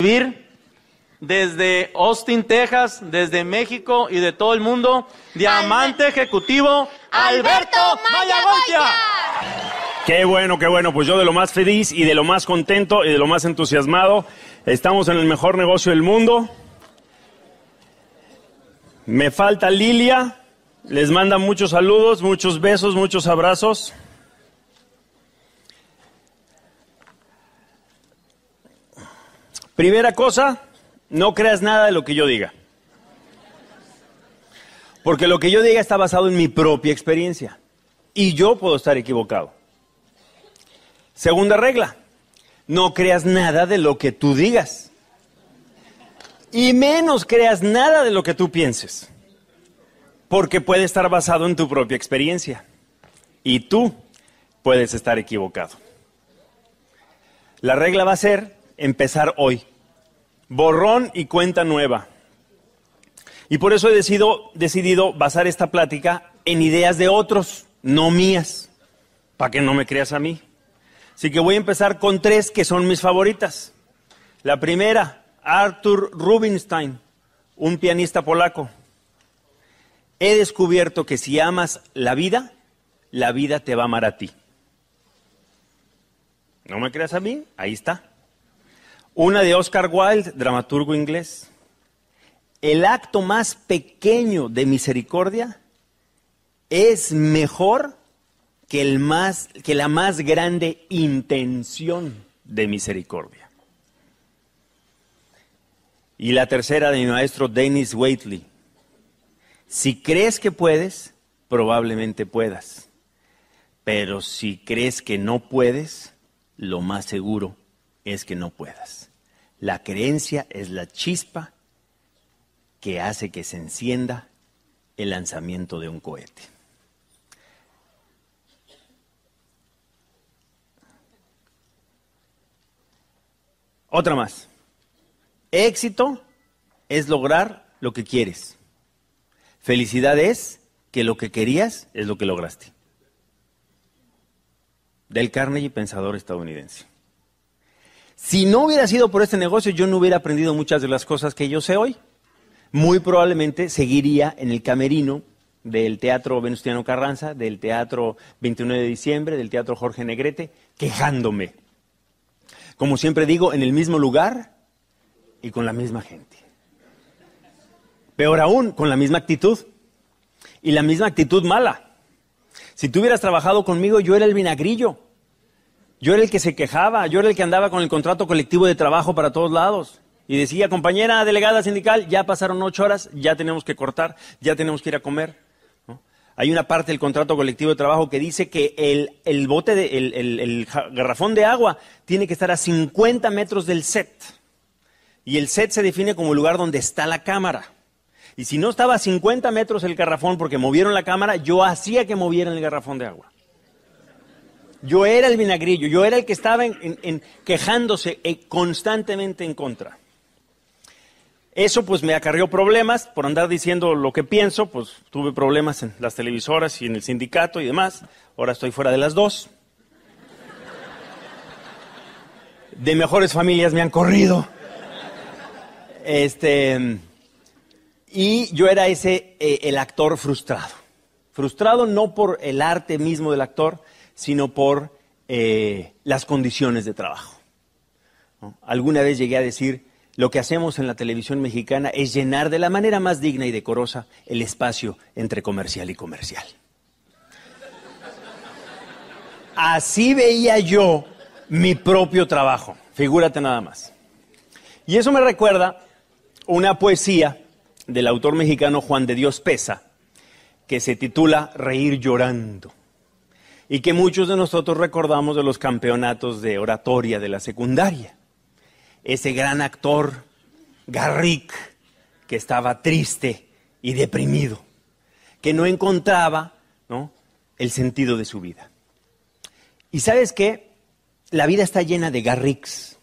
vivir desde Austin, Texas, desde México y de todo el mundo, diamante ejecutivo Alberto, Maya Qué bueno, qué bueno. Pues yo de lo más feliz y de lo más contento y de lo más entusiasmado. Estamos en el mejor negocio del mundo. Me falta Lilia. Les manda muchos saludos, muchos besos, muchos abrazos. Primera cosa, no creas nada de lo que yo diga. Porque lo que yo diga está basado en mi propia experiencia. Y yo puedo estar equivocado. Segunda regla, no creas nada de lo que tú digas. Y menos creas nada de lo que tú pienses. Porque puede estar basado en tu propia experiencia. Y tú puedes estar equivocado. La regla va a ser empezar hoy. Borrón y cuenta nueva. Y por eso he decidido basar esta plática en ideas de otros, no mías, para que no me creas a mí. Así que voy a empezar con tres que son mis favoritas. La primera, Arthur Rubinstein, un pianista polaco. He descubierto que si amas la vida, la vida te va a amar a ti. ¿No me creas a mí? Ahí está. Una de Oscar Wilde, dramaturgo inglés. El acto más pequeño de misericordia es mejor que, el más, que la más grande intención de misericordia. Y la tercera de mi maestro Dennis Waitley. Si crees que puedes, probablemente puedas. Pero si crees que no puedes, lo más seguro es que no puedas. La creencia es la chispa que hace que se encienda el lanzamiento de un cohete. Otra más. Éxito es lograr lo que quieres. Felicidad es que lo que querías es lo que lograste. Del Carnegie, pensador estadounidense. Si no hubiera sido por este negocio, yo no hubiera aprendido muchas de las cosas que yo sé hoy. Muy probablemente seguiría en el camerino del Teatro Venustiano Carranza, del Teatro 29 de Diciembre, del Teatro Jorge Negrete, quejándome. Como siempre digo, en el mismo lugar y con la misma gente. Peor aún, con la misma actitud y la misma actitud mala. Si tú hubieras trabajado conmigo, yo era el vinagrillo. Yo era el que se quejaba, yo era el que andaba con el contrato colectivo de trabajo para todos lados. Y decía, compañera delegada sindical, ya pasaron ocho horas, ya tenemos que cortar, ya tenemos que ir a comer. Hay una parte del contrato colectivo de trabajo que dice que el, el bote, el, el garrafón de agua tiene que estar a 50 metros del set. Y el set se define como el lugar donde está la cámara. Y si no estaba a 50 metros el garrafón porque movieron la cámara, yo hacía que movieran el garrafón de agua. Yo era el vinagrillo, yo era el que estaba en, quejándose eh, constantemente en contra. Eso pues me acarrió problemas por andar diciendo lo que pienso, pues tuve problemas en las televisoras y en el sindicato y demás. Ahora estoy fuera de las dos. De mejores familias me han corrido. Este, y yo era ese eh, el actor frustrado. Frustrado no por el arte mismo del actor, sino por eh, las condiciones de trabajo. Alguna vez llegué a decir, lo que hacemos en la televisión mexicana es llenar de la manera más digna y decorosa el espacio entre comercial y comercial. Así veía yo mi propio trabajo, figúrate nada más. Y eso me recuerda una poesía del autor mexicano Juan de Dios Pesa, que se titula Reír llorando y que muchos de nosotros recordamos de los campeonatos de oratoria de la secundaria. Ese gran actor, Garrick, que estaba triste y deprimido, que no encontraba el sentido de su vida. Y sabes qué? La vida está llena de Garricks.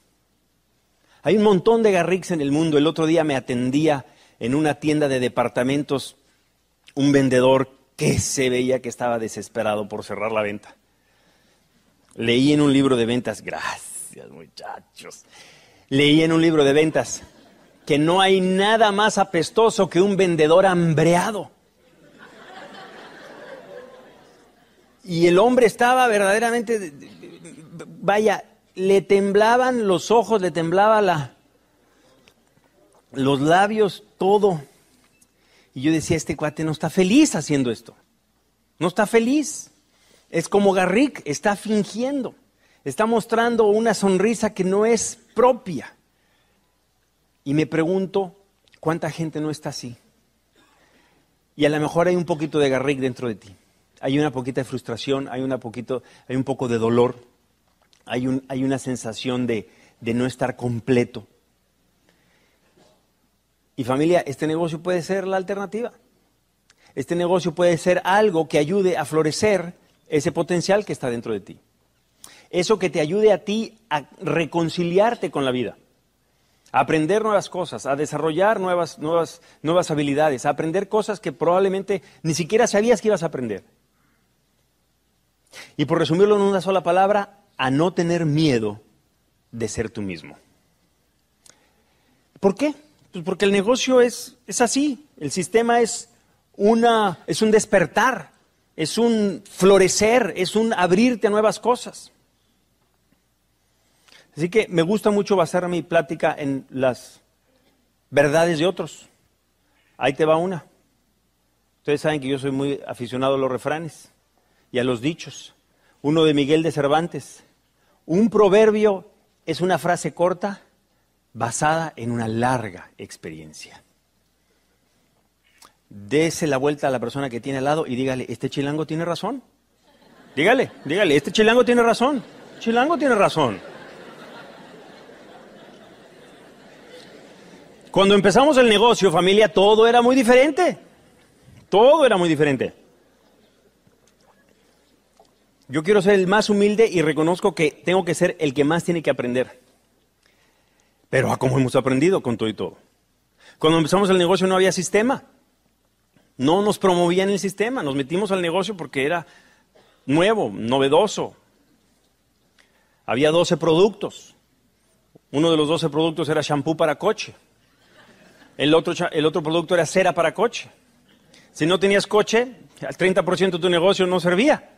Hay un montón de Garricks en el mundo. El otro día me atendía en una tienda de departamentos un vendedor que se veía que estaba desesperado por cerrar la venta. Leí en un libro de ventas, gracias muchachos, leí en un libro de ventas que no hay nada más apestoso que un vendedor hambreado. Y el hombre estaba verdaderamente, vaya, le temblaban los ojos, le temblaba la, los labios, todo. Y yo decía, este cuate no está feliz haciendo esto. No está feliz. Es como Garrick, está fingiendo. Está mostrando una sonrisa que no es propia. Y me pregunto, ¿cuánta gente no está así? Y a lo mejor hay un poquito de Garrick dentro de ti. Hay una poquita de frustración, hay, una poquito, hay un poco de dolor, hay, hay una sensación de no estar completo. Y familia, este negocio puede ser la alternativa. Este negocio puede ser algo que ayude a florecer ese potencial que está dentro de ti. Eso que te ayude a ti a reconciliarte con la vida, a aprender nuevas cosas, a desarrollar nuevas, nuevas, nuevas habilidades, a aprender cosas que probablemente ni siquiera sabías que ibas a aprender. Y por resumirlo en una sola palabra, a no tener miedo de ser tú mismo. ¿Por qué? Pues, porque el negocio es, es así, el sistema es, una, es un despertar, es un florecer, es un abrirte a nuevas cosas. Así que me gusta mucho basar mi plática en las verdades de otros. Ahí te va una. Ustedes saben que yo soy muy aficionado a los refranes y a los dichos. Uno de Miguel de Cervantes. Un proverbio es una frase corta basada en una larga experiencia. Dese la vuelta a la persona que tiene al lado y dígale, este chilango tiene razón. Dígale, dígale, este chilango tiene razón. Chilango tiene razón. Cuando empezamos el negocio, familia, todo era muy diferente. Todo era muy diferente. Yo quiero ser el más humilde y reconozco que tengo que ser el que más tiene que aprender. Pero a ah, cómo hemos aprendido con todo y todo. Cuando empezamos el negocio no había sistema. No nos promovían el sistema, nos metimos al negocio porque era nuevo, novedoso. Había 12 productos. Uno de los 12 productos era shampoo para coche. El otro, el otro producto era cera para coche. Si no tenías coche, el 30% de tu negocio no servía.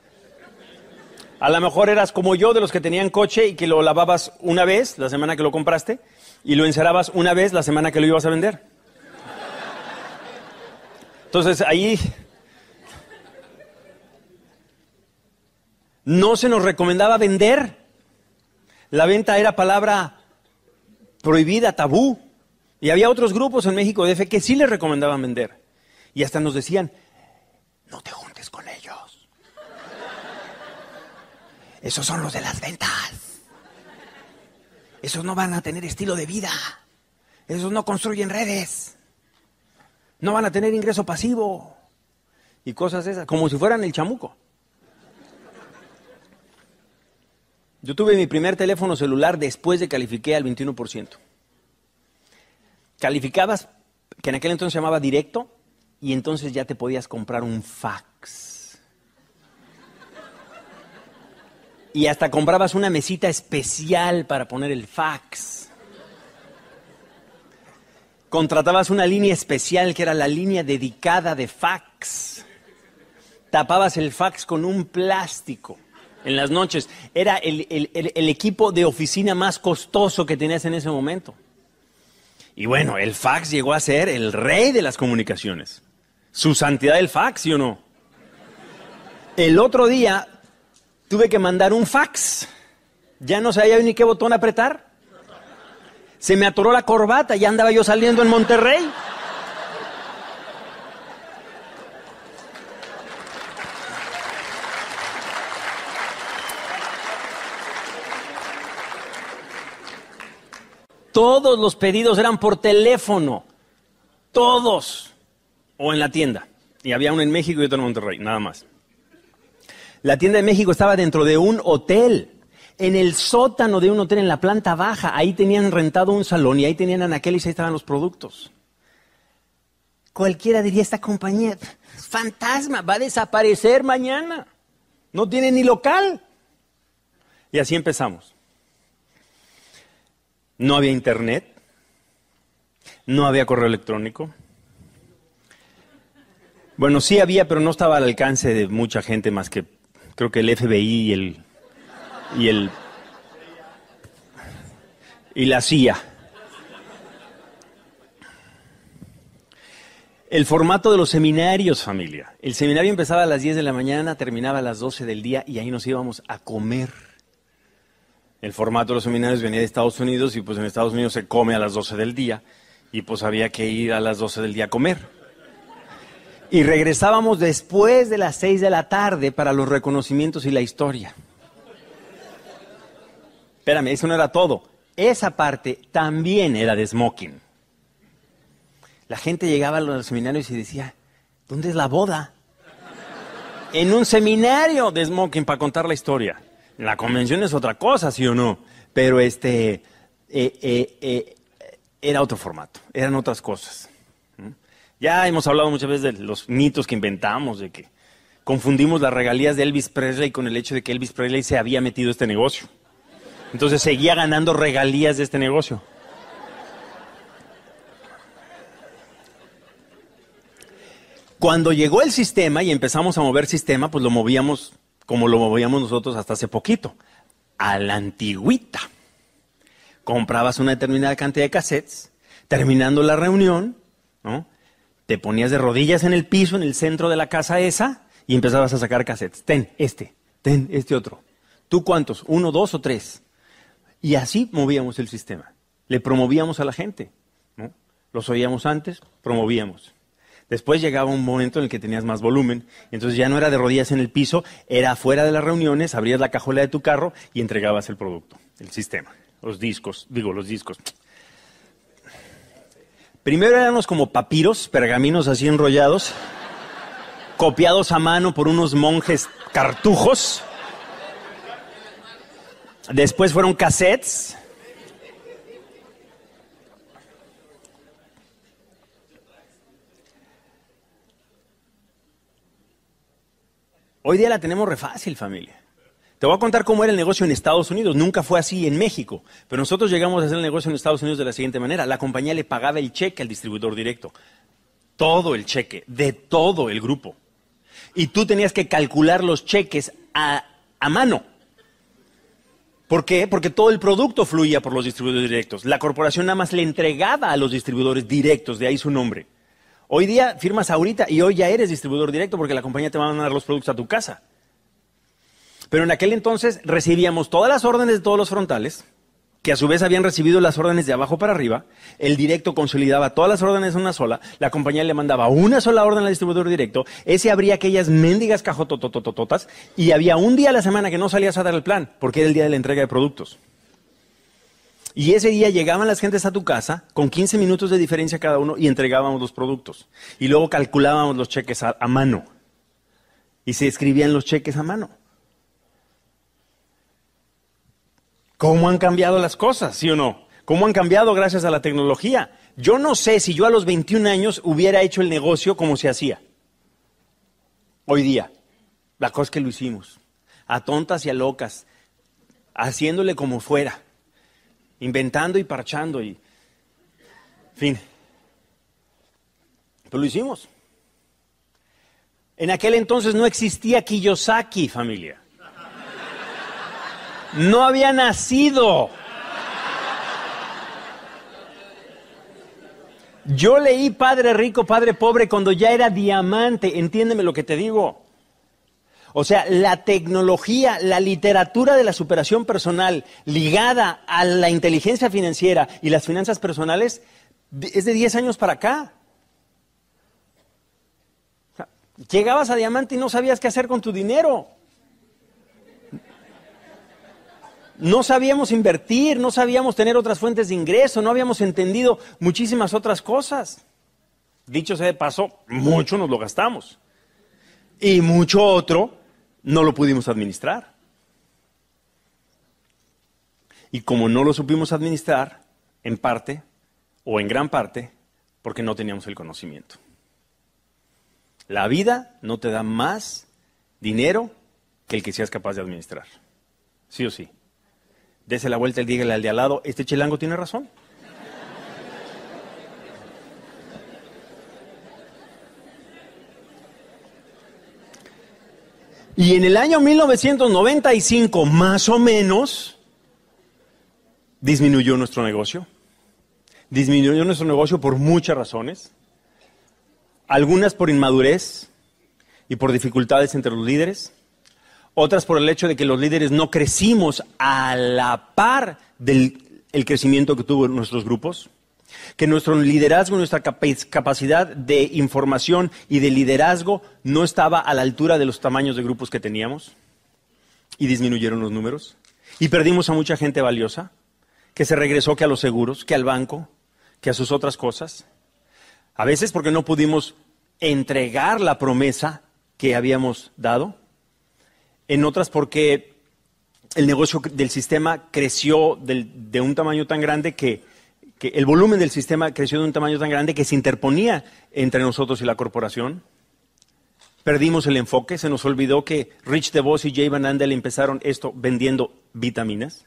A lo mejor eras como yo de los que tenían coche y que lo lavabas una vez, la semana que lo compraste, y lo encerrabas una vez la semana que lo ibas a vender. Entonces ahí no se nos recomendaba vender. La venta era palabra prohibida, tabú. Y había otros grupos en México de fe que sí les recomendaban vender. Y hasta nos decían, no te juntes con ellos. Esos son los de las ventas. Esos no van a tener estilo de vida. Esos no construyen redes. No van a tener ingreso pasivo. Y cosas esas, como si fueran el chamuco. Yo tuve mi primer teléfono celular después de califiqué al 21%. Calificabas, que en aquel entonces se llamaba directo, y entonces ya te podías comprar un fax. Y hasta comprabas una mesita especial para poner el fax. Contratabas una línea especial que era la línea dedicada de fax. Tapabas el fax con un plástico en las noches. Era el, equipo de oficina más costoso que tenías en ese momento. Y bueno, el fax llegó a ser el rey de las comunicaciones. Su santidad el fax, ¿sí o no? El otro día tuve que mandar un fax. Ya no sabía ni qué botón apretar. Se me atoró la corbata, ya andaba yo saliendo en Monterrey. Todos los pedidos eran por teléfono. Todos. O en la tienda. Y había uno en México y otro en Monterrey, nada más. La tienda de México estaba dentro de un hotel, en el sótano de un hotel, en la planta baja. Ahí tenían rentado un salón y ahí tenían anaqueles y ahí estaban los productos. Cualquiera diría, esta compañía, fantasma, va a desaparecer mañana. No tiene ni local. Y así empezamos. No había internet, no había correo electrónico. Bueno, sí había, pero no estaba al alcance de mucha gente más que creo que el FBI y el. y el. y la CIA. El formato de los seminarios, familia. El seminario empezaba a las 10 de la mañana, terminaba a las 12 del día y ahí nos íbamos a comer. El formato de los seminarios venía de Estados Unidos y pues en Estados Unidos se come a las 12 del día y pues había que ir a las 12 del día a comer. Y regresábamos después de las seis de la tarde para los reconocimientos y la historia. Espérame, eso no era todo. Esa parte también era de smoking. La gente llegaba a los seminarios y decía, ¿dónde es la boda? en un seminario de smoking para contar la historia. La convención es otra cosa, sí o no. Pero este eh, eh, eh, era otro formato, eran otras cosas. Ya hemos hablado muchas veces de los mitos que inventamos, de que confundimos las regalías de Elvis Presley con el hecho de que Elvis Presley se había metido este negocio. Entonces seguía ganando regalías de este negocio. Cuando llegó el sistema y empezamos a mover sistema, pues lo movíamos como lo movíamos nosotros hasta hace poquito, a la antigüita. Comprabas una determinada cantidad de cassettes, terminando la reunión, ¿no? te ponías de rodillas en el piso, en el centro de la casa esa, y empezabas a sacar cassettes. Ten este, ten este otro. ¿Tú cuántos? ¿Uno, dos o tres? Y así movíamos el sistema. Le promovíamos a la gente. Los oíamos antes, promovíamos. Después llegaba un momento en el que tenías más volumen, entonces ya no era de rodillas en el piso, era fuera de las reuniones, abrías la cajuela de tu carro y entregabas el producto, el sistema, los discos, digo, los discos, Primero éramos como papiros, pergaminos así enrollados, copiados a mano por unos monjes cartujos. Después fueron cassettes. Hoy día la tenemos re fácil, familia. Te voy a contar cómo era el negocio en Estados Unidos. Nunca fue así en México. Pero nosotros llegamos a hacer el negocio en Estados Unidos de la siguiente manera. La compañía le pagaba el cheque al distribuidor directo. Todo el cheque, de todo el grupo. Y tú tenías que calcular los cheques a, mano. ¿Por qué? Porque todo el producto fluía por los distribuidores directos. La corporación nada más le entregaba a los distribuidores directos, de ahí su nombre. Hoy día firmas ahorita y hoy ya eres distribuidor directo porque la compañía te va a mandar los productos a tu casa. Pero en aquel entonces recibíamos todas las órdenes de todos los frontales, que a su vez habían recibido las órdenes de abajo para arriba, el directo consolidaba todas las órdenes en una sola, la compañía le mandaba una sola orden al distribuidor directo, ese abría aquellas mendigas cajotototototas y había un día a la semana que no salías a dar el plan, porque era el día de la entrega de productos. Y ese día llegaban las gentes a tu casa con 15 minutos de diferencia cada uno y entregábamos los productos. Y luego calculábamos los cheques a mano. Y se escribían los cheques a mano. ¿Cómo han cambiado las cosas, sí o no? ¿Cómo han cambiado gracias a la tecnología? Yo no sé si yo a los 21 años hubiera hecho el negocio como se hacía. Hoy día, la cosa es que lo hicimos, a tontas y a locas, haciéndole como fuera, inventando y parchando y... Fin. Pero pues lo hicimos. En aquel entonces no existía Kiyosaki, familia. No había nacido. Yo leí Padre Rico, Padre Pobre cuando ya era diamante, entiéndeme lo que te digo. O sea, la tecnología, la literatura de la superación personal ligada a la inteligencia financiera y las finanzas personales es de 10 años para acá. llegabas a diamante y no sabías qué hacer con tu dinero. no sabíamos invertir, no sabíamos tener otras fuentes de ingreso, no habíamos entendido muchísimas otras cosas. Dicho sea de paso, mucho nos lo gastamos. Y mucho otro no lo pudimos administrar. Y como no lo supimos administrar, en parte, o en gran parte, porque no teníamos el conocimiento. La vida no te da más dinero que el que seas capaz de administrar. Sí o sí. Dese la vuelta y dígale al de al lado, este chilango tiene razón. Y en el año 1995, más o menos, disminuyó nuestro negocio. Disminuyó nuestro negocio por muchas razones. Algunas por inmadurez y por dificultades entre los líderes otras por el hecho de que los líderes no crecimos a la par del crecimiento que tuvo nuestros grupos, que nuestro liderazgo, nuestra capacidad de información y de liderazgo no estaba a la altura de los tamaños de grupos que teníamos y disminuyeron los números y perdimos a mucha gente valiosa que se regresó que a los seguros, que al banco, que a sus otras cosas. A veces porque no pudimos entregar la promesa que habíamos dado en otras porque el negocio del sistema creció de un tamaño tan grande que, el volumen del sistema creció de un tamaño tan grande que se interponía entre nosotros y la corporación. Perdimos el enfoque, se nos olvidó que Rich DeVos y Jay Van Andel empezaron esto vendiendo vitaminas.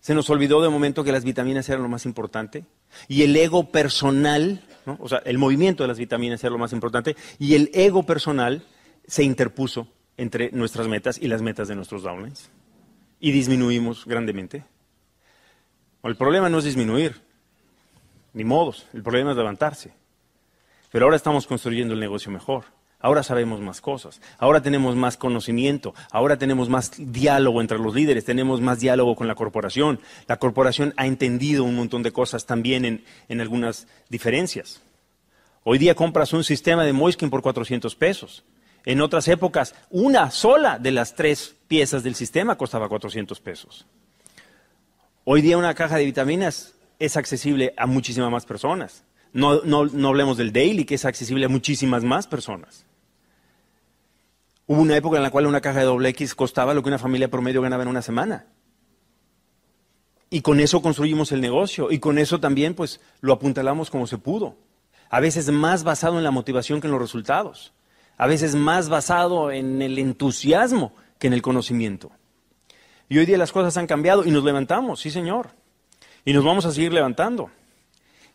Se nos olvidó de momento que las vitaminas eran lo más importante. Y el ego personal, o sea, el movimiento de las vitaminas era lo más importante. Y el ego personal se interpuso entre nuestras metas y las metas de nuestros downlines. Y disminuimos grandemente. El problema no es disminuir, ni modos, el problema es levantarse. Pero ahora estamos construyendo el negocio mejor, ahora sabemos más cosas, ahora tenemos más conocimiento, ahora tenemos más diálogo entre los líderes, tenemos más diálogo con la corporación. La corporación ha entendido un montón de cosas también en, en algunas diferencias. Hoy día compras un sistema de Moiskin por 400 pesos en otras épocas, una sola de las tres piezas del sistema costaba 400 pesos. Hoy día una caja de vitaminas es accesible a muchísimas más personas. No, hablemos del daily, que es accesible a muchísimas más personas. Hubo una época en la cual una caja de doble X costaba lo que una familia promedio ganaba en una semana. Y con eso construimos el negocio y con eso también pues lo apuntalamos como se pudo. A veces más basado en la motivación que en los resultados a veces más basado en el entusiasmo que en el conocimiento. Y hoy día las cosas han cambiado y nos levantamos, sí señor, y nos vamos a seguir levantando.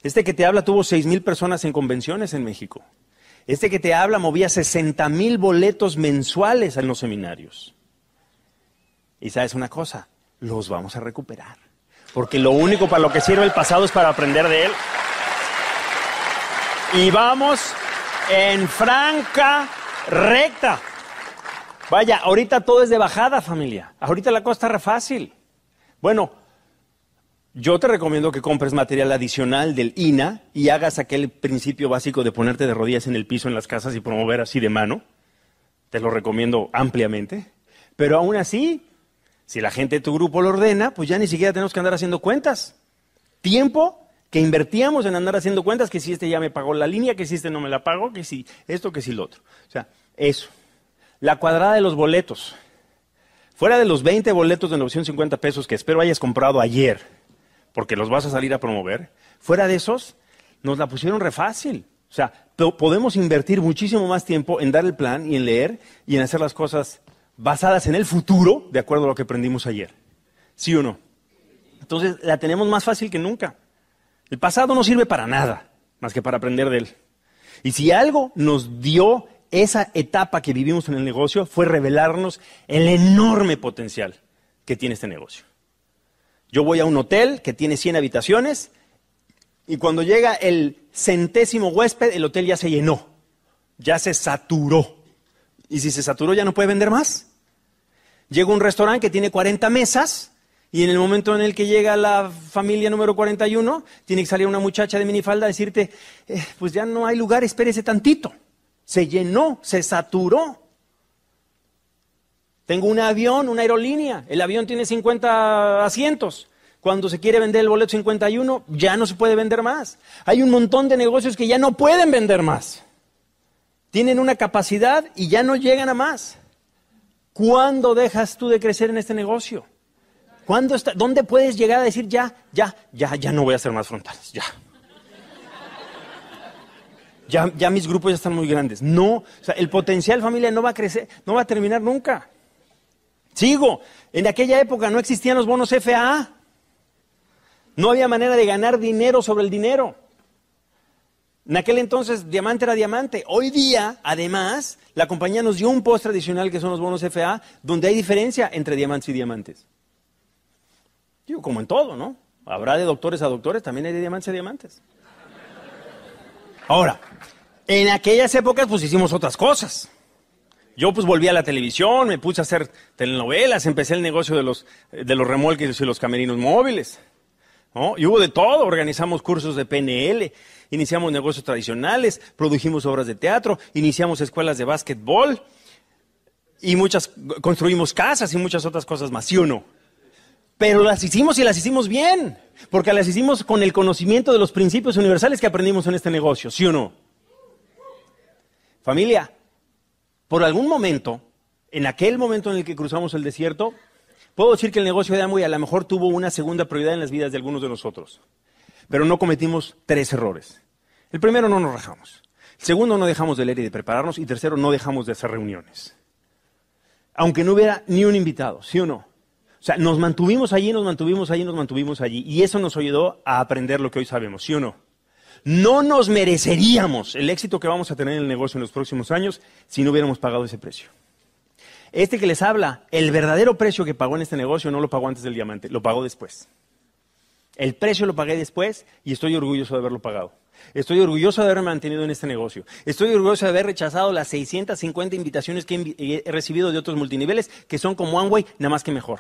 Este que te habla tuvo seis mil personas en convenciones en México. Este que te habla movía sesenta mil boletos mensuales en los seminarios. Y sabes una cosa, los vamos a recuperar. Porque lo único para lo que sirve el pasado es para aprender de él. Y vamos en franca recta. Vaya, ahorita todo es de bajada, familia. Ahorita la cosa está fácil. Bueno, yo te recomiendo que compres material adicional del INA y hagas aquel principio básico de ponerte de rodillas en el piso en las casas y promover así de mano. Te lo recomiendo ampliamente. Pero aún así, si la gente de tu grupo lo ordena, pues ya ni siquiera tenemos que andar haciendo cuentas. Tiempo que invertíamos en andar haciendo cuentas, que si este ya me pagó la línea, que si este no me la pagó, que si esto, que si lo otro. O sea, eso. La cuadrada de los boletos. Fuera de los 20 boletos de 950 pesos que espero hayas comprado ayer, porque los vas a salir a promover, fuera de esos, nos la pusieron re fácil. O sea, podemos invertir muchísimo más tiempo en dar el plan y en leer y en hacer las cosas basadas en el futuro, de acuerdo a lo que aprendimos ayer. ¿Sí o no? Entonces, la tenemos más fácil que nunca. El pasado no sirve para nada más que para aprender de él. Y si algo nos dio esa etapa que vivimos en el negocio fue revelarnos el enorme potencial que tiene este negocio. Yo voy a un hotel que tiene 100 habitaciones y cuando llega el centésimo huésped, el hotel ya se llenó, ya se saturó. Y si se saturó ya no puede vender más. Llega un restaurante que tiene 40 mesas y en el momento en el que llega la familia número 41, tiene que salir una muchacha de minifalda a decirte, eh, pues ya no hay lugar, espérese tantito. Se llenó, se saturó. Tengo un avión, una aerolínea. El avión tiene 50 asientos. Cuando se quiere vender el boleto 51, ya no se puede vender más. Hay un montón de negocios que ya no pueden vender más. Tienen una capacidad y ya no llegan a más. ¿Cuándo dejas tú de crecer en este negocio? ¿Dónde puedes llegar a decir ya, ya, ya, ya no voy a hacer más frontales? Ya. Ya, ya mis grupos ya están muy grandes. No, o sea, el potencial familia no va a crecer, no va a terminar nunca. Sigo, en aquella época no existían los bonos FAA. No había manera de ganar dinero sobre el dinero. En aquel entonces, diamante era diamante. Hoy día, además, la compañía nos dio un post tradicional que son los bonos FA, donde hay diferencia entre diamantes y diamantes como en todo, ¿no? Habrá de doctores a doctores, también hay de diamantes a diamantes. Ahora, en aquellas épocas pues hicimos otras cosas. Yo pues volví a la televisión, me puse a hacer telenovelas, empecé el negocio de los, de los remolques y los camerinos móviles. ¿no? Y hubo de todo, organizamos cursos de PNL, iniciamos negocios tradicionales, produjimos obras de teatro, iniciamos escuelas de básquetbol y muchas, construimos casas y muchas otras cosas más, ¿sí o no? Pero las hicimos y las hicimos bien, porque las hicimos con el conocimiento de los principios universales que aprendimos en este negocio, ¿sí o no? Familia, por algún momento, en aquel momento en el que cruzamos el desierto, puedo decir que el negocio de Amway a lo mejor tuvo una segunda prioridad en las vidas de algunos de nosotros, pero no cometimos tres errores. El primero, no nos rajamos. El segundo, no dejamos de leer y de prepararnos. Y tercero, no dejamos de hacer reuniones. Aunque no hubiera ni un invitado, ¿sí o no? O sea, nos mantuvimos allí, nos mantuvimos allí, nos mantuvimos allí. Y eso nos ayudó a aprender lo que hoy sabemos, ¿sí o no? No nos mereceríamos el éxito que vamos a tener en el negocio en los próximos años si no hubiéramos pagado ese precio. Este que les habla, el verdadero precio que pagó en este negocio no lo pagó antes del diamante, lo pagó después. El precio lo pagué después y estoy orgulloso de haberlo pagado. Estoy orgulloso de haberme mantenido en este negocio. Estoy orgulloso de haber rechazado las 650 invitaciones que he recibido de otros multiniveles que son como Amway, nada más que mejor.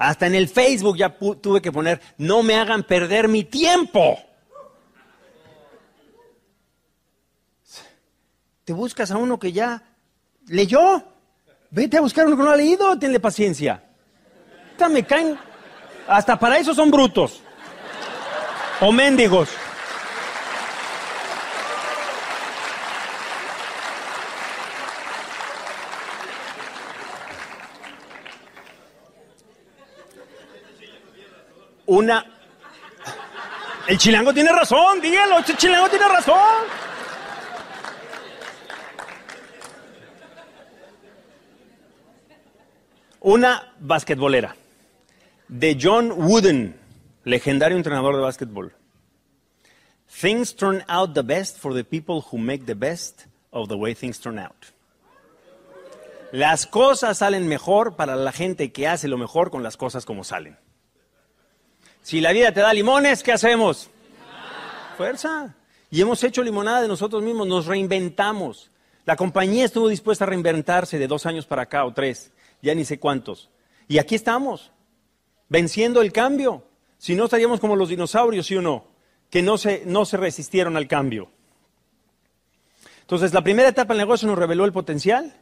Hasta en el Facebook ya tuve que poner, no me hagan perder mi tiempo. Te buscas a uno que ya leyó. Vete a buscar a uno que no ha leído, tenle paciencia. Hasta me caen, hasta para eso son brutos o mendigos. una... El chilango tiene razón, dígalo, el chilango tiene razón. Una basquetbolera de John Wooden, legendario entrenador de básquetbol. Things turn out the best for the people who make the best of the way things turn out. Las cosas salen mejor para la gente que hace lo mejor con las cosas como salen. Si la vida te da limones, ¿qué hacemos? Fuerza. Y hemos hecho limonada de nosotros mismos, nos reinventamos. La compañía estuvo dispuesta a reinventarse de dos años para acá o tres, ya ni sé cuántos. Y aquí estamos, venciendo el cambio. Si no, estaríamos como los dinosaurios, sí o no, que no se, no se resistieron al cambio. Entonces, la primera etapa del negocio nos reveló el potencial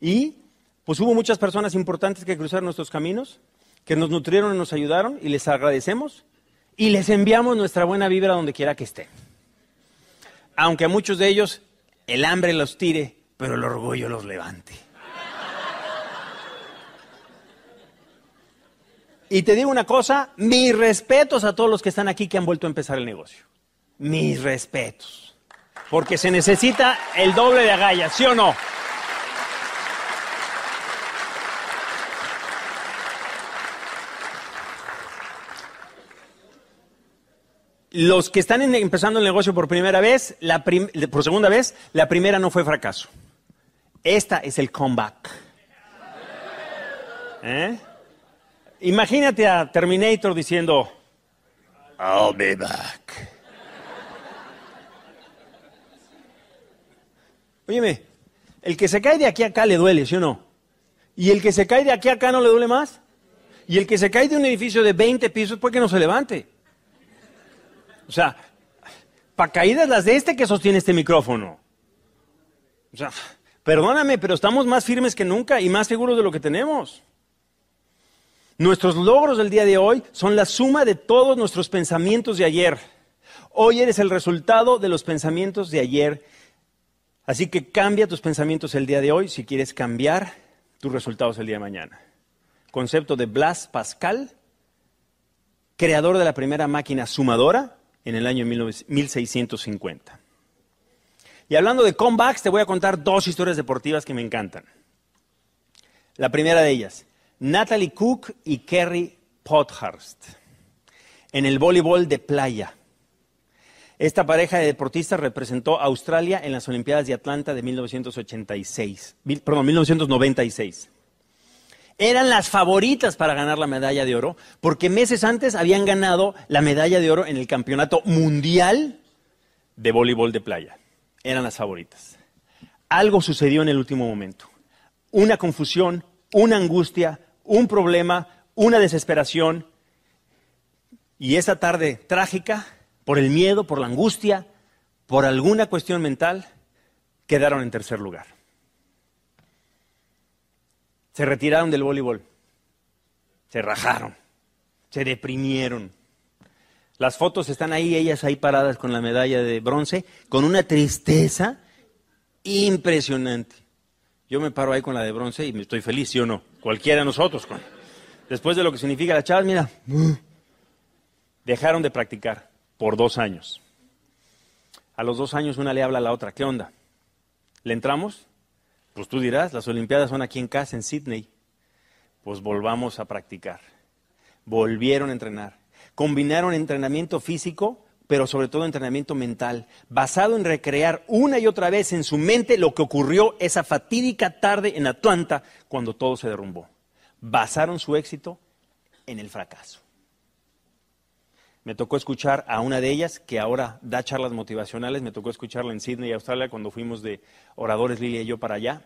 y pues hubo muchas personas importantes que cruzaron nuestros caminos, que nos nutrieron y nos ayudaron y les agradecemos y les enviamos nuestra buena vibra donde quiera que estén. Aunque a muchos de ellos el hambre los tire, pero el orgullo los levante. Y te digo una cosa, mis respetos a todos los que están aquí que han vuelto a empezar el negocio. Mis respetos. Porque se necesita el doble de agallas, ¿sí o no? los que están empezando el negocio por primera vez, la por segunda vez, la primera no fue fracaso. Esta es el comeback. ¿Eh? Imagínate a Terminator diciendo, I'll be back. Óyeme, el que se cae de aquí a acá le duele, ¿sí o no? ¿Y el que se cae de aquí a acá no le duele más? ¿Y el que se cae de un edificio de 20 pisos, puede que no se levante? O sea, para caídas las de este que sostiene este micrófono. O sea, perdóname, pero estamos más firmes que nunca y más seguros de lo que tenemos. Nuestros logros del día de hoy son la suma de todos nuestros pensamientos de ayer. Hoy eres el resultado de los pensamientos de ayer. Así que cambia tus pensamientos el día de hoy si quieres cambiar tus resultados el día de mañana. Concepto de Blas Pascal, creador de la primera máquina sumadora, en el año 1650. Y hablando de comebacks, te voy a contar dos historias deportivas que me encantan. La primera de ellas, Natalie Cook y Kerry Pothurst, en el voleibol de playa. Esta pareja de deportistas representó a Australia en las Olimpiadas de Atlanta de 1986, perdón, 1996 eran las favoritas para ganar la medalla de oro, porque meses antes habían ganado la medalla de oro en el Campeonato Mundial de Voleibol de Playa. Eran las favoritas. Algo sucedió en el último momento. Una confusión, una angustia, un problema, una desesperación. Y esa tarde trágica, por el miedo, por la angustia, por alguna cuestión mental, quedaron en tercer lugar. Se retiraron del voleibol, se rajaron, se deprimieron. Las fotos están ahí, ellas ahí paradas con la medalla de bronce, con una tristeza impresionante. Yo me paro ahí con la de bronce y me estoy feliz, ¿sí o no? Cualquiera de nosotros. Después de lo que significa la chavas, mira, dejaron de practicar por dos años. A los dos años una le habla a la otra, ¿qué onda? ¿Le entramos? Pues tú dirás, las Olimpiadas son aquí en casa, en Sydney. Pues volvamos a practicar. Volvieron a entrenar. Combinaron entrenamiento físico, pero sobre todo entrenamiento mental, basado en recrear una y otra vez en su mente lo que ocurrió esa fatídica tarde en Atlanta cuando todo se derrumbó. Basaron su éxito en el fracaso. Me tocó escuchar a una de ellas que ahora da charlas motivacionales, me tocó escucharla en Sydney, Australia, cuando fuimos de oradores Lilia y yo para allá.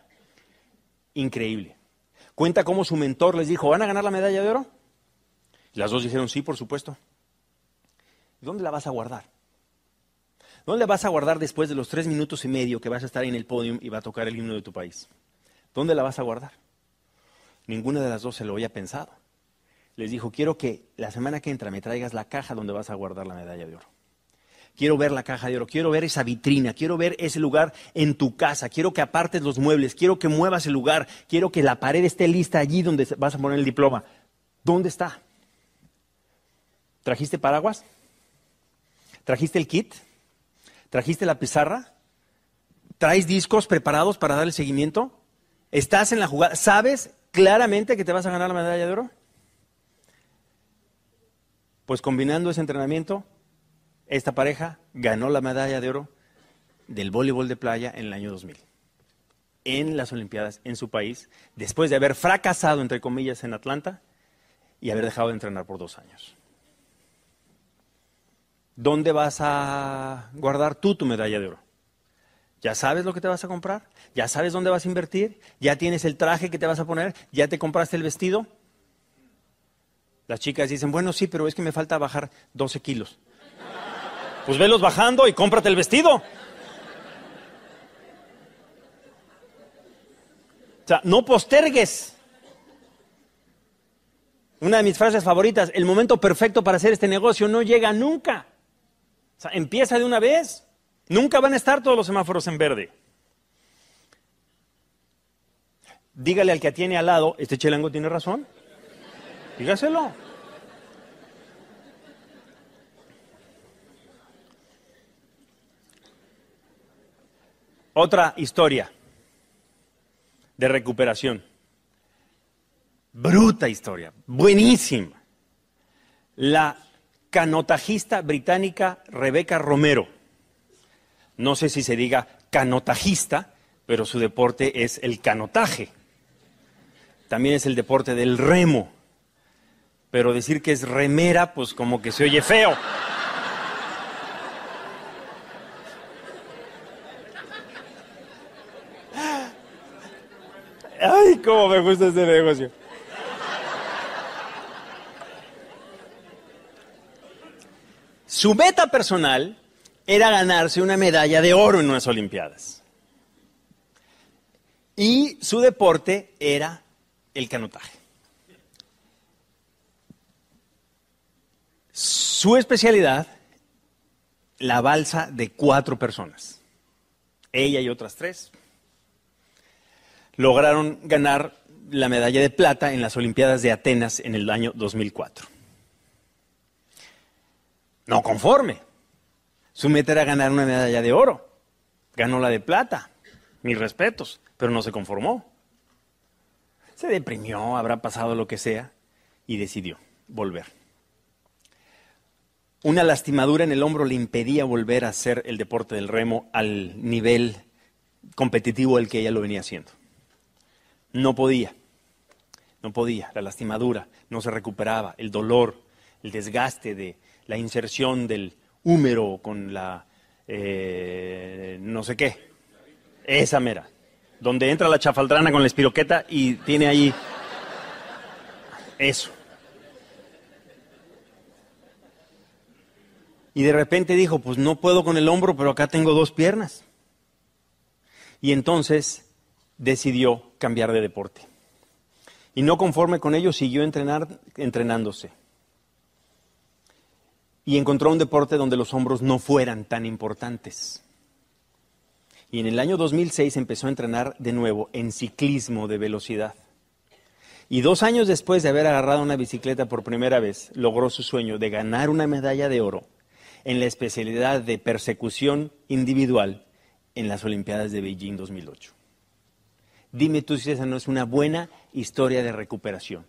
Increíble. Cuenta cómo su mentor les dijo, ¿van a ganar la medalla de oro? las dos dijeron, sí, por supuesto. ¿Dónde la vas a guardar? ¿Dónde la vas a guardar después de los tres minutos y medio que vas a estar en el podio y va a tocar el himno de tu país? ¿Dónde la vas a guardar? Ninguna de las dos se lo había pensado les dijo, quiero que la semana que entra me traigas la caja donde vas a guardar la medalla de oro. Quiero ver la caja de oro, quiero ver esa vitrina, quiero ver ese lugar en tu casa, quiero que apartes los muebles, quiero que muevas el lugar, quiero que la pared esté lista allí donde vas a poner el diploma. ¿Dónde está? ¿Trajiste paraguas? ¿Trajiste el kit? ¿Trajiste la pizarra? ¿Traes discos preparados para dar el seguimiento? ¿Estás en la jugada? ¿Sabes claramente que te vas a ganar la medalla de oro? Pues combinando ese entrenamiento, esta pareja ganó la medalla de oro del voleibol de playa en el año 2000, en las Olimpiadas en su país, después de haber fracasado, entre comillas, en Atlanta y haber dejado de entrenar por dos años. ¿Dónde vas a guardar tú tu medalla de oro? ¿Ya sabes lo que te vas a comprar? ¿Ya sabes dónde vas a invertir? ¿Ya tienes el traje que te vas a poner? ¿Ya te compraste el vestido? Las chicas dicen, bueno, sí, pero es que me falta bajar 12 kilos. Pues velos bajando y cómprate el vestido. O sea, no postergues. Una de mis frases favoritas, el momento perfecto para hacer este negocio no llega nunca. O sea, empieza de una vez. Nunca van a estar todos los semáforos en verde. Dígale al que tiene al lado, este chelango tiene razón. Dígaselo. Otra historia de recuperación. Bruta historia, buenísima. La canotajista británica Rebeca Romero. No sé si se diga canotajista, pero su deporte es el canotaje. También es el deporte del remo pero decir que es remera, pues como que se oye feo. Ay, cómo me gusta este negocio. Su meta personal era ganarse una medalla de oro en unas Olimpiadas. Y su deporte era el canotaje. Su especialidad, la balsa de cuatro personas. Ella y otras tres. Lograron ganar la medalla de plata en las Olimpiadas de Atenas en el año 2004. No conforme. Su meta era ganar una medalla de oro. Ganó la de plata. Mis respetos, pero no se conformó. Se deprimió, habrá pasado lo que sea, y decidió volver. Una lastimadura en el hombro le impedía volver a hacer el deporte del remo al nivel competitivo el que ella lo venía haciendo. No podía, no podía, la lastimadura no se recuperaba, el dolor, el desgaste de la inserción del húmero con la eh, no sé qué, esa mera, donde entra la chafaldrana con la espiroqueta y tiene ahí eso. Y de repente dijo, pues no puedo con el hombro, pero acá tengo dos piernas. Y entonces decidió cambiar de deporte. Y no conforme con ello, siguió entrenar, entrenándose. Y encontró un deporte donde los hombros no fueran tan importantes. Y en el año 2006 empezó a entrenar de nuevo en ciclismo de velocidad. Y dos años después de haber agarrado una bicicleta por primera vez, logró su sueño de ganar una medalla de oro en la especialidad de persecución individual en las Olimpiadas de Beijing 2008. Dime tú si esa no es una buena historia de recuperación.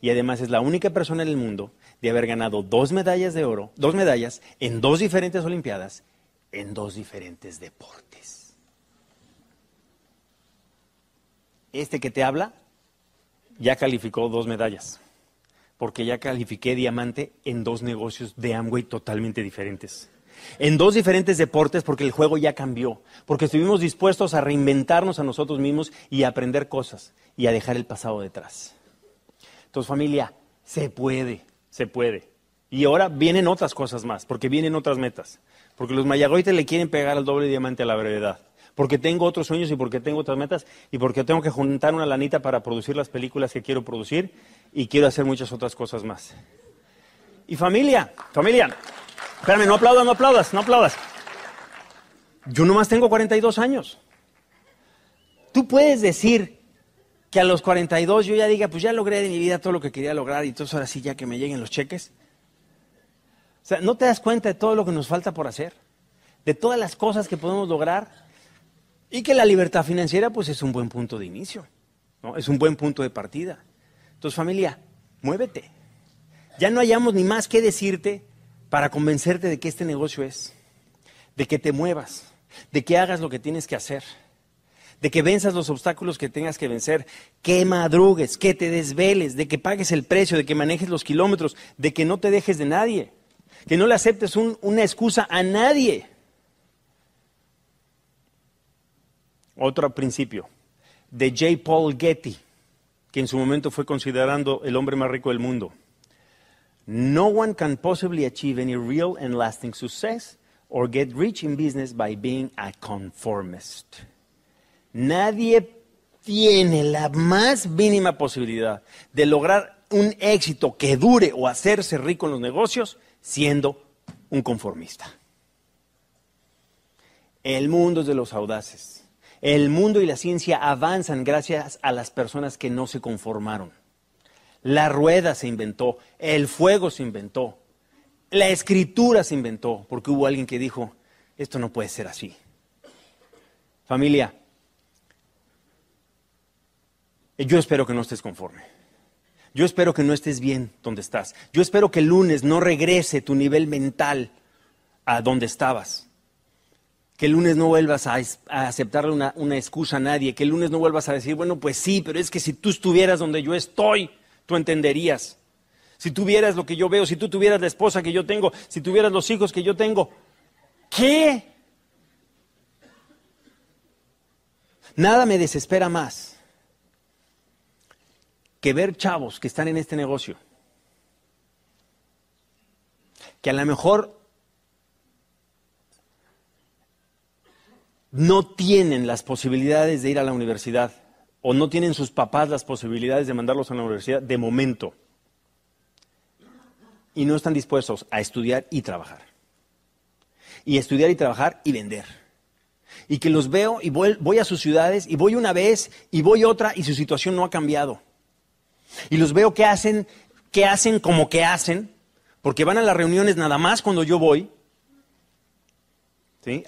Y además es la única persona en el mundo de haber ganado dos medallas de oro, dos medallas en dos diferentes Olimpiadas, en dos diferentes deportes. Este que te habla ya calificó dos medallas porque ya califiqué diamante en dos negocios de Amway totalmente diferentes. En dos diferentes deportes porque el juego ya cambió, porque estuvimos dispuestos a reinventarnos a nosotros mismos y a aprender cosas y a dejar el pasado detrás. Entonces familia, se puede, se puede. Y ahora vienen otras cosas más, porque vienen otras metas, porque los mayagoites le quieren pegar al doble diamante a la brevedad porque tengo otros sueños y porque tengo otras metas y porque tengo que juntar una lanita para producir las películas que quiero producir y quiero hacer muchas otras cosas más. Y familia, familia, espérame, no aplaudas, no aplaudas, no aplaudas. Yo nomás tengo 42 años. Tú puedes decir que a los 42 yo ya diga, pues ya logré de mi vida todo lo que quería lograr y entonces ahora sí ya que me lleguen los cheques. O sea, ¿no te das cuenta de todo lo que nos falta por hacer? De todas las cosas que podemos lograr y que la libertad financiera pues es un buen punto de inicio, ¿no? es un buen punto de partida. Entonces familia, muévete. Ya no hayamos ni más que decirte para convencerte de que este negocio es, de que te muevas, de que hagas lo que tienes que hacer, de que venzas los obstáculos que tengas que vencer, que madrugues, que te desveles, de que pagues el precio, de que manejes los kilómetros, de que no te dejes de nadie, que no le aceptes una excusa a nadie. otro principio, de J. Paul Getty, que en su momento fue considerando el hombre más rico del mundo. No one can possibly achieve any real and lasting success or get rich in business by being a conformist. Nadie tiene la más mínima posibilidad de lograr un éxito que dure o hacerse rico en los negocios siendo un conformista. El mundo es de los audaces. El mundo y la ciencia avanzan gracias a las personas que no se conformaron. La rueda se inventó, el fuego se inventó, la escritura se inventó, porque hubo alguien que dijo, esto no puede ser así. Familia, yo espero que no estés conforme. Yo espero que no estés bien donde estás. Yo espero que el lunes no regrese tu nivel mental a donde estabas que el lunes no vuelvas a, aceptarle una, excusa a nadie, que el lunes no vuelvas a decir, bueno, pues sí, pero es que si tú estuvieras donde yo estoy, tú entenderías. Si tú vieras lo que yo veo, si tú tuvieras la esposa que yo tengo, si tuvieras los hijos que yo tengo, ¿qué? Nada me desespera más que ver chavos que están en este negocio, que a lo mejor no tienen las posibilidades de ir a la universidad o no tienen sus papás las posibilidades de mandarlos a la universidad de momento y no están dispuestos a estudiar y trabajar. Y estudiar y trabajar y vender. Y que los veo y voy, a sus ciudades y voy una vez y voy otra y su situación no ha cambiado. Y los veo que hacen, que hacen como que hacen, porque van a las reuniones nada más cuando yo voy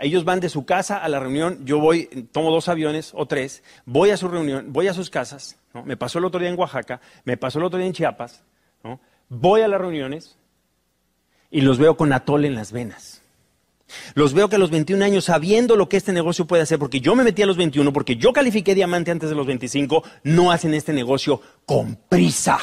ellos van de su casa a la reunión, yo voy, tomo dos aviones o tres, voy a su reunión, voy a sus casas, me pasó el otro día en Oaxaca, me pasó el otro día en Chiapas, voy a las reuniones y los veo con atole en las venas. Los veo que a los 21 años, sabiendo lo que este negocio puede hacer, porque yo me metí a los 21, porque yo califiqué diamante antes de los 25, no hacen este negocio con prisa.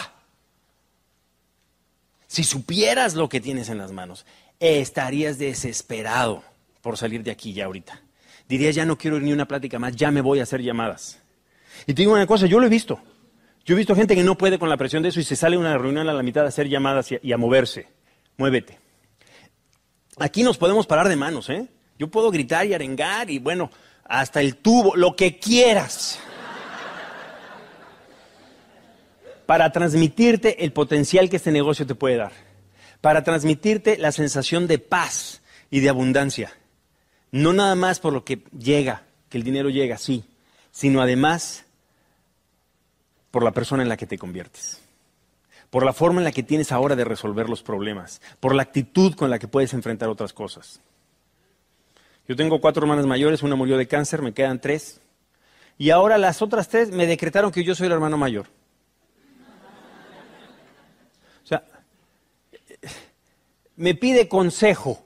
Si supieras lo que tienes en las manos, estarías desesperado por salir de aquí ya ahorita. Diría, ya no quiero ir ni una plática más, ya me voy a hacer llamadas. Y te digo una cosa, yo lo he visto. Yo he visto gente que no puede con la presión de eso y se sale una reunión a la mitad a hacer llamadas y a, y a moverse. Muévete. Aquí nos podemos parar de manos, ¿eh? Yo puedo gritar y arengar y bueno, hasta el tubo, lo que quieras. Para transmitirte el potencial que este negocio te puede dar. Para transmitirte la sensación de paz y de abundancia. No nada más por lo que llega, que el dinero llega, sí, sino además por la persona en la que te conviertes, por la forma en la que tienes ahora de resolver los problemas, por la actitud con la que puedes enfrentar otras cosas. Yo tengo cuatro hermanas mayores, una murió de cáncer, me quedan tres, y ahora las otras tres me decretaron que yo soy el hermano mayor. O sea, me pide consejo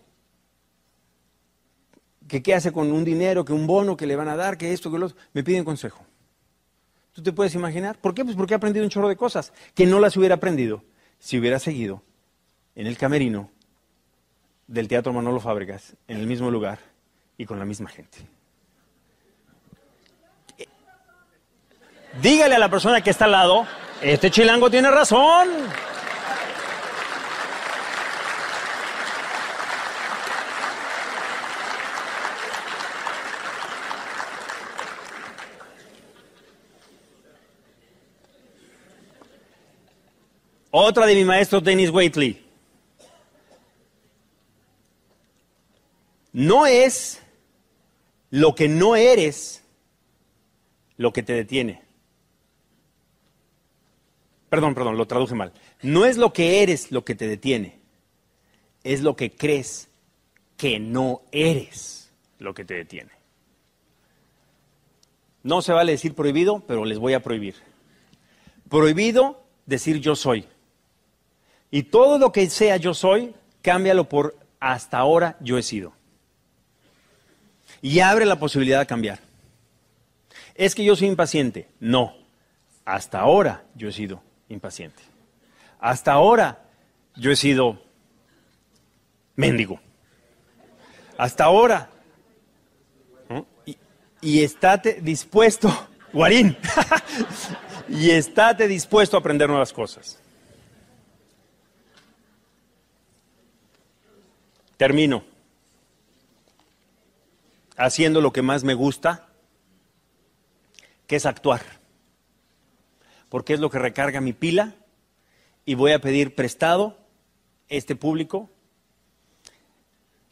que qué hace con un dinero, que un bono que le van a dar, que esto, que lo otro, me piden consejo. ¿Tú te puedes imaginar? ¿Por qué? Pues porque he aprendido un chorro de cosas que no las hubiera aprendido si hubiera seguido en el camerino del Teatro Manolo Fábregas, en el mismo lugar y con la misma gente. Dígale a la persona que está al lado, este chilango tiene razón. Otra de mi maestro Dennis Waitley. No es lo que no eres lo que te detiene. Perdón, perdón, lo traduje mal. No es lo que eres lo que te detiene. Es lo que crees que no eres lo que te detiene. No se vale decir prohibido, pero les voy a prohibir. Prohibido decir yo soy. Y todo lo que sea yo soy, cámbialo por hasta ahora yo he sido. Y abre la posibilidad de cambiar. Es que yo soy impaciente. No, hasta ahora yo he sido impaciente. Hasta ahora yo he sido mendigo. Hasta ahora. Y, y estate dispuesto, guarín, y estate dispuesto a aprender nuevas cosas. Termino. Haciendo lo que más me gusta, que es actuar. Porque es lo que recarga mi pila y voy a pedir prestado este público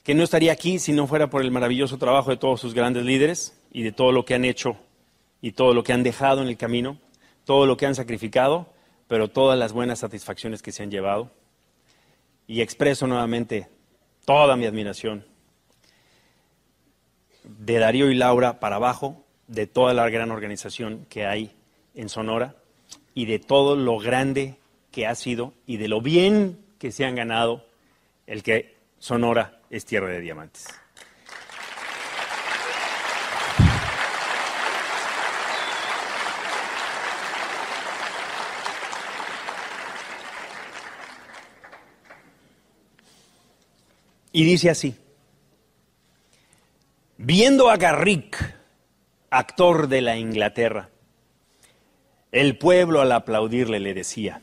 que no estaría aquí si no fuera por el maravilloso trabajo de todos sus grandes líderes y de todo lo que han hecho y todo lo que han dejado en el camino, todo lo que han sacrificado, pero todas las buenas satisfacciones que se han llevado. Y expreso nuevamente toda mi admiración. De Darío y Laura para abajo, de toda la gran organización que hay en Sonora y de todo lo grande que ha sido y de lo bien que se han ganado el que Sonora es tierra de diamantes. Y dice así, viendo a Garrick, actor de la Inglaterra, el pueblo al aplaudirle le decía,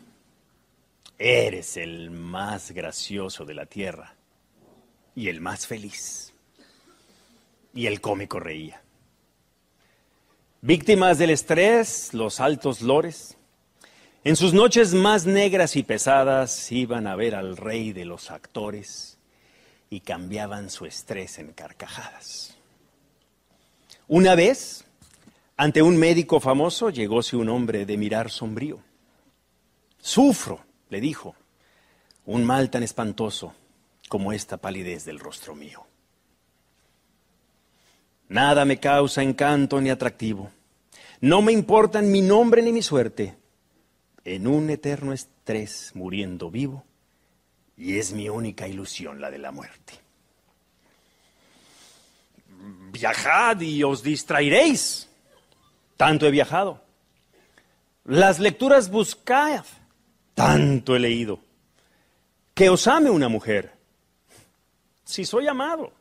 eres el más gracioso de la tierra y el más feliz. Y el cómico reía. Víctimas del estrés, los altos lores, en sus noches más negras y pesadas iban a ver al rey de los actores y cambiaban su estrés en carcajadas. Una vez, ante un médico famoso, llegóse un hombre de mirar sombrío. Sufro, le dijo, un mal tan espantoso como esta palidez del rostro mío. Nada me causa encanto ni atractivo. No me importan mi nombre ni mi suerte. En un eterno estrés, muriendo vivo, y es mi única ilusión la de la muerte. Viajad y os distraeréis. Tanto he viajado. Las lecturas buscad. Tanto he leído. Que os ame una mujer. Si soy amado.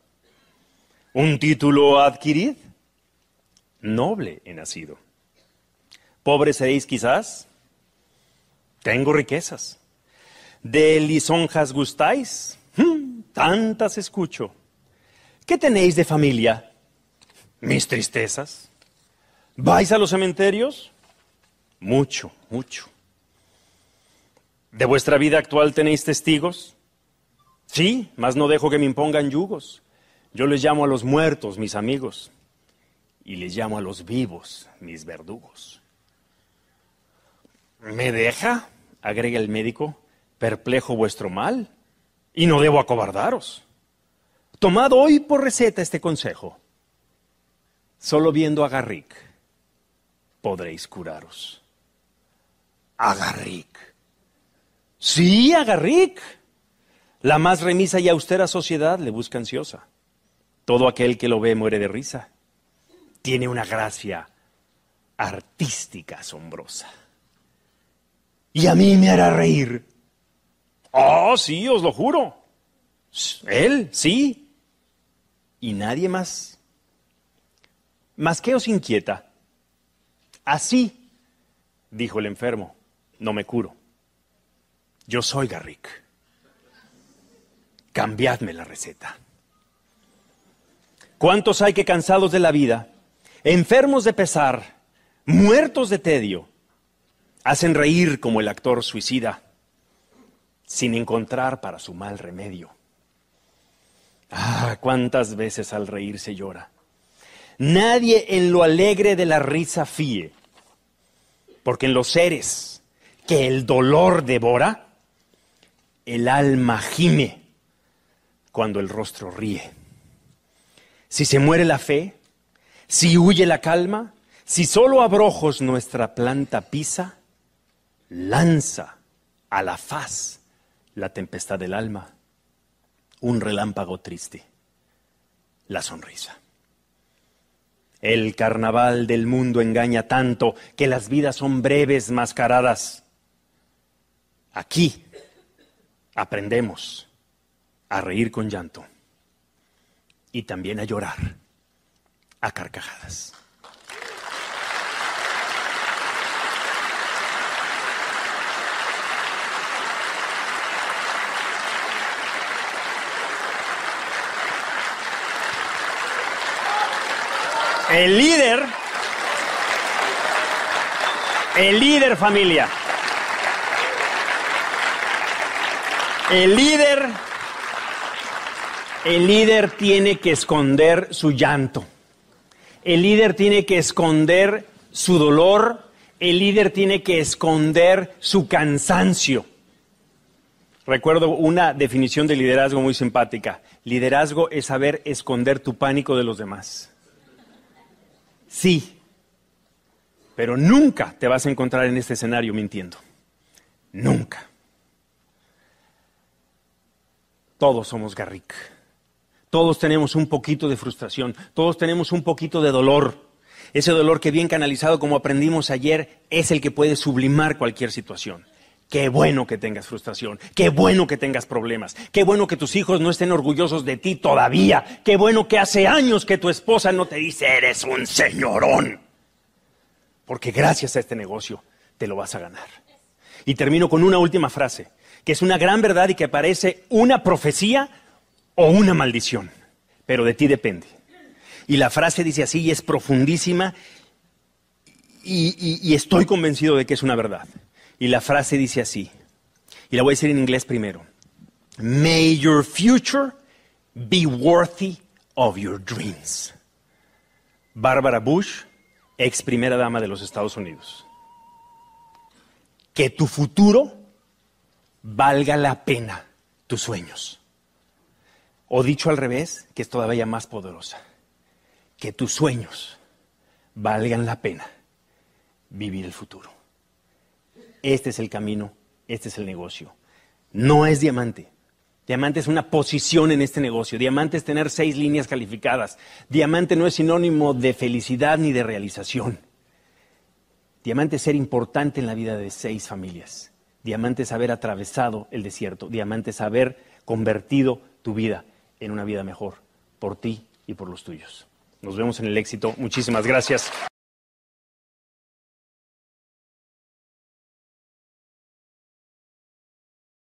Un título adquirid. Noble he nacido. Pobre seréis quizás. Tengo riquezas. ¿De lisonjas gustáis? Hmm, tantas escucho. ¿Qué tenéis de familia? Mis tristezas. ¿Vais a los cementerios? Mucho, mucho. ¿De vuestra vida actual tenéis testigos? Sí, mas no dejo que me impongan yugos. Yo les llamo a los muertos, mis amigos, y les llamo a los vivos, mis verdugos. ¿Me deja? agrega el médico perplejo vuestro mal, y no debo acobardaros. Tomad hoy por receta este consejo. Solo viendo a Garrick podréis curaros. A Garrick. Sí, a Garrick. La más remisa y austera sociedad le busca ansiosa. Todo aquel que lo ve muere de risa. Tiene una gracia artística asombrosa. Y a mí me hará reír Oh, sí, os lo juro. Él, sí. Y nadie más. ¿Más qué os inquieta? Así, dijo el enfermo, no me curo. Yo soy Garrick. Cambiadme la receta. ¿Cuántos hay que cansados de la vida, enfermos de pesar, muertos de tedio, hacen reír como el actor suicida? sin encontrar para su mal remedio. Ah, cuántas veces al reír se llora. Nadie en lo alegre de la risa fíe, porque en los seres que el dolor devora, el alma gime cuando el rostro ríe. Si se muere la fe, si huye la calma, si solo abrojos nuestra planta pisa, lanza a la faz la tempestad del alma, un relámpago triste, la sonrisa. El carnaval del mundo engaña tanto que las vidas son breves mascaradas. Aquí aprendemos a reír con llanto y también a llorar a carcajadas. El líder, el líder familia, el líder, el líder tiene que esconder su llanto, el líder tiene que esconder su dolor, el líder tiene que esconder su cansancio. Recuerdo una definición de liderazgo muy simpática. Liderazgo es saber esconder tu pánico de los demás. Sí, pero nunca te vas a encontrar en este escenario mintiendo. Nunca. Todos somos Garrick. Todos tenemos un poquito de frustración, todos tenemos un poquito de dolor. Ese dolor que bien canalizado, como aprendimos ayer, es el que puede sublimar cualquier situación. Qué bueno que tengas frustración, qué bueno que tengas problemas, qué bueno que tus hijos no estén orgullosos de ti todavía, qué bueno que hace años que tu esposa no te dice eres un señorón. Porque gracias a este negocio te lo vas a ganar. Y termino con una última frase, que es una gran verdad y que parece una profecía o una maldición, pero de ti depende. Y la frase dice así y es profundísima y, y estoy convencido de que es una verdad. Y la frase dice así, y la voy a decir en inglés primero. May your future be worthy of your dreams. Barbara Bush, ex primera dama de los Estados Unidos. Que tu futuro valga la pena tus sueños. O dicho al revés, que es todavía más poderosa. Que tus sueños valgan la pena vivir el futuro. Este es el camino, este es el negocio. No es diamante. Diamante es una posición en este negocio. Diamante es tener seis líneas calificadas. Diamante no es sinónimo de felicidad ni de realización. Diamante es ser importante en la vida de seis familias. Diamante es haber atravesado el desierto. Diamante es haber convertido tu vida en una vida mejor por ti y por los tuyos. Nos vemos en el éxito. Muchísimas gracias.